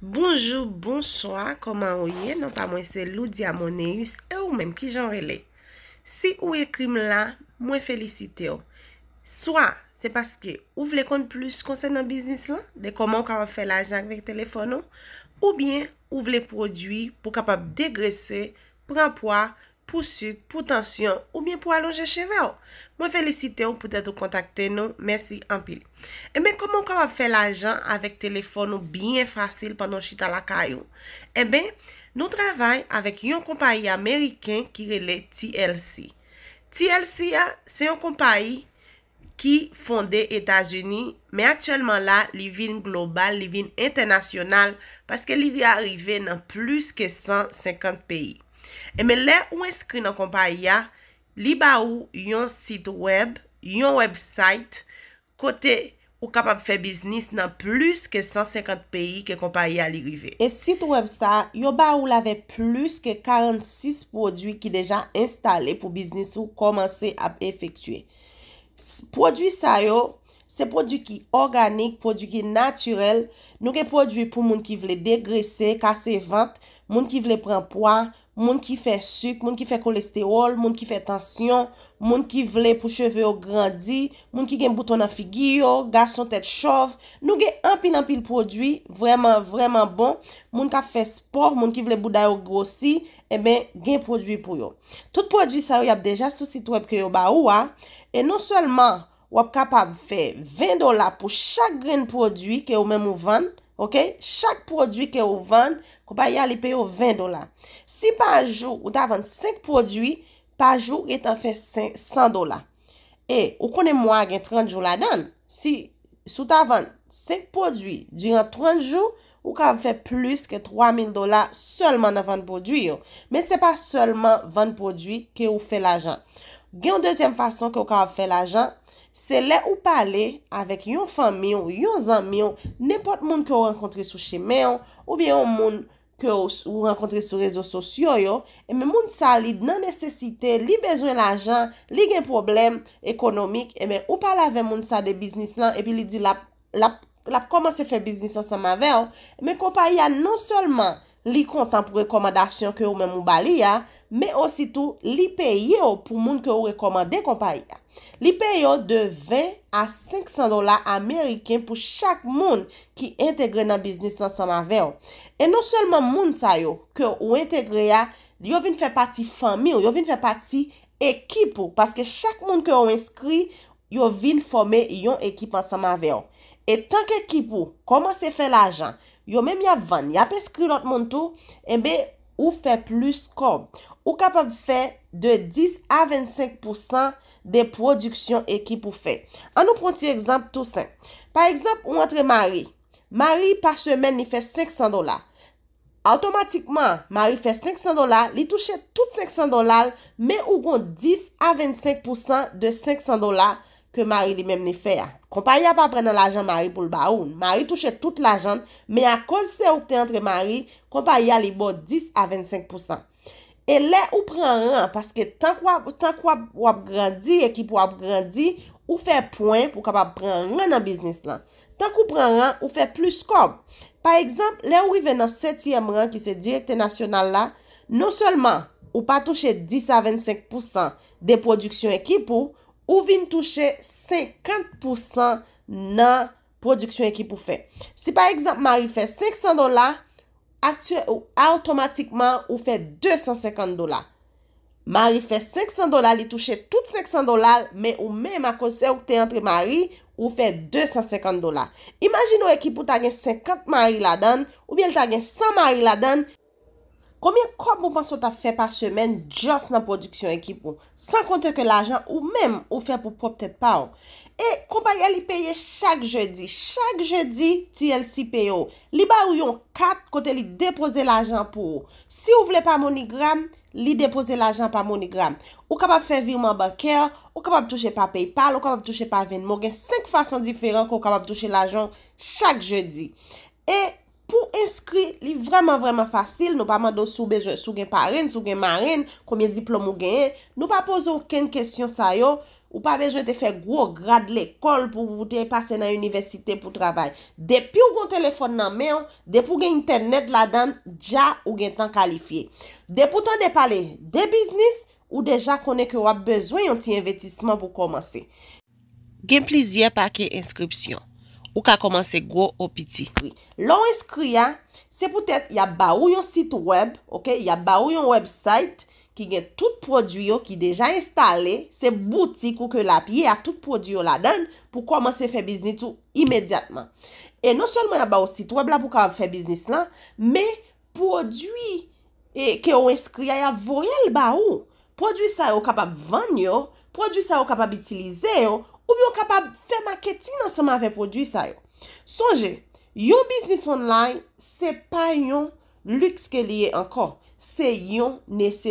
Bonjou, bonsoa, koman ou ye? Non pa mwen se loudi a mounen yus e ou menm ki jan rele. Si ou ye krim la, mwen felicite yo. Soa, se paske ou vle kont plus konsen nan biznis la, de koman kwa an fe la jan kwen telefon nou, ou bien ou vle prodwi pou kapap degrese, pren poa, pou souk, pou tansyon, ou bien pou aloje cheve ou. Mwen felicite eh ou pou deto kontakte nou. Mersi ampil. Emen, koman kwa va fe la jan avek telefon ou eh binye fasil panon chita la kayo? Emen, nou travay avek yon kompanyi Ameriken ki rele TLC. TLC, se yon kompanyi ki fonde Etasuni, men aktuelman la, li vin global, li vin international, paske li vi arive nan plus ke 150 peyi. Eme le ou inskri nan kompany ya, li ba ou yon sit web, yon website, kote ou kapap fe biznis nan plus ke 150 peyi ke kompany ya li rive. E sit web sa, yo ba ou lave plus ke 46 prodwi ki deja installe pou biznis ou komanse ap efektue. Prodwi sa yo, se prodwi ki organik, prodwi ki naturel, nou ke prodwi pou moun ki vle degrese, kase vante, moun ki vle pren pwa. Moun ki fe suk, moun ki fe kolesterol, moun ki fe tansyon, moun ki vle pou cheve yo grandi, moun ki gen bouton an figi yo, gason tet chov, nou gen empin empin prodwi, vreman vreman bon, moun ka fe spor, moun ki vle bouday yo grossi, e ben gen prodwi pou yo. Tout prodwi sa yo yap deja sou sitweb ke yo ba ou a, e non selman wap kapab fe 20 dola pou chak gren prodwi ke yo men mou vande. Ok, chak prodwi ke ou vande, kou pa ya li pe ou 20 dola. Si pa anjou ou ta vande 5 prodwi, pa anjou e tan fe 100 dola. E, ou konen mwa gen 30 jou la dan, si sou ta vande 5 prodwi dyan 30 jou, ou ka vande fe plus ke 3000 dola solman nan vande prodwi yo. Men se pa solman vande prodwi ke ou fe la jan. Gen yon dezyen fason ke ou ka vande fe la jan, Se le ou pale avek yon fami ou yon zanmi ou, nepot moun ke ou renkontre sou cheme yo, ou bien yon moun ke ou renkontre sou rezo sosyo yo, e men moun sa li nan nesesite, li bezoen ajan, li gen problem ekonomik, e men ou pale ave moun sa de biznis lan, e pi li di la pote, la pou koman se fe biznis nan Samaveron, men kompa ya non solman li kontan pou rekomandasyon ke ou men mou bali ya, men ositou li peye yo pou moun ke ou rekomande kompa ya. Li peye yo de 20 a 500 dola Ameriken pou chak moun ki entegre nan biznis nan Samaveron. E non solman moun sa yo ke ou entegre ya, yo vin fe pati fami ou yo vin fe pati ekip ou, paske chak moun ke ou inskri yo vin fome yon ekipan Samaveron. Et tanke ekipou, koman se fe la jan? Yo mem ya van, ya peskri lot moun tou, enbe ou fe plus korb. Ou kapab fe de 10 a 25% de produksyon ekipou fe. An nou pronti ekzamp tou sen. Par ekzamp, ou antre mari. Mari par semen ni fe 500 dolar. Automatikman, mari fe 500 dolar, li touche tout 500 dolar, men ou goun 10 a 25% de 500 dolar ekipou. ke mari li mèm ni fè a. Kompa ya pa prenen l'ajan mari pou l'baoun. Mari touche tout l'ajan, me a koz se ou te antre mari, kompa ya li bo 10 a 25%. E le ou pren ran, paske tank wap grandi, ekip wap grandi, ou fè point pou kapap pren ran nan biznis lan. Tank ou pren ran, ou fè plus kom. Par exemple, le ou i ven nan 7e ran ki se direkte nasyonal la, nou seulement ou pa touche 10 a 25% de produksyon ekip ou, ou vin touche 50% nan produksyon ekip ou fe. Si par ekzamp, mari fe 500 dola, aktye ou automatikman ou fe 250 dola. Mari fe 500 dola li touche tout 500 dola, men ou men ma konser ou te entre mari, ou fe 250 dola. Imagin ou ekip ou tage 50 mari la dan, ou bel tage 100 mari la dan, Koumye kom pou monson ta fe pa semen jos nan produksyon ekip ou? San konten ke la jan ou men ou fe pou pou ptet pa ou. E kon baye li peye chak jeudi. Chak jeudi ti el si peyo. Li ba ou yon kat kote li depoze la jan pou ou. Si ou vle pa monigram, li depoze la jan pa monigram. Ou kapap fe virman banker, ou kapap touche pa Paypal, ou kapap touche pa Venmo. Gen 5 fason diferent kon kapap touche la jan chak jeudi. E... pou eskri li vreman vreman fasil, nou pa mado sou gen parin, sou gen marin, koumye diplom ou gen e, nou pa pozo ou ken kestyon sa yo, ou pa bejwe te fe gro grad l'ekol pou wote pase nan univesite pou trabay. De pi ou kon telefon nan men, de pou gen internet la dan, ja ou gen tan kalifiye. De pou ton de pale de biznis, ou deja konen ke wap bezwen yon ti investisman pou komanse. Gen plizye pake inskrypsyon. pou ka komanse gwo ou piti. Lò ou inskri ya, se pou tèt ya ba ou yon sit web, ya ba ou yon website ki gen tout prodwyo ki deja installe, se boutik ou ke la piye, ya tout prodwyo la den, pou komanse fe biznis ou imediatman. E non selmou ya ba ou sit web la pou ka fe biznis la, me prodwi e ke ou inskri ya, ya voyel ba ou. Prodwi sa yo kapap vanyo, prodwisa yo kapab itilize yo, ou bi yo kapab fe maketi nan seman avè prodwisa yo. Sonje, yon bisnis online, se pa yon lüks ke liye ankon, se yon nesese.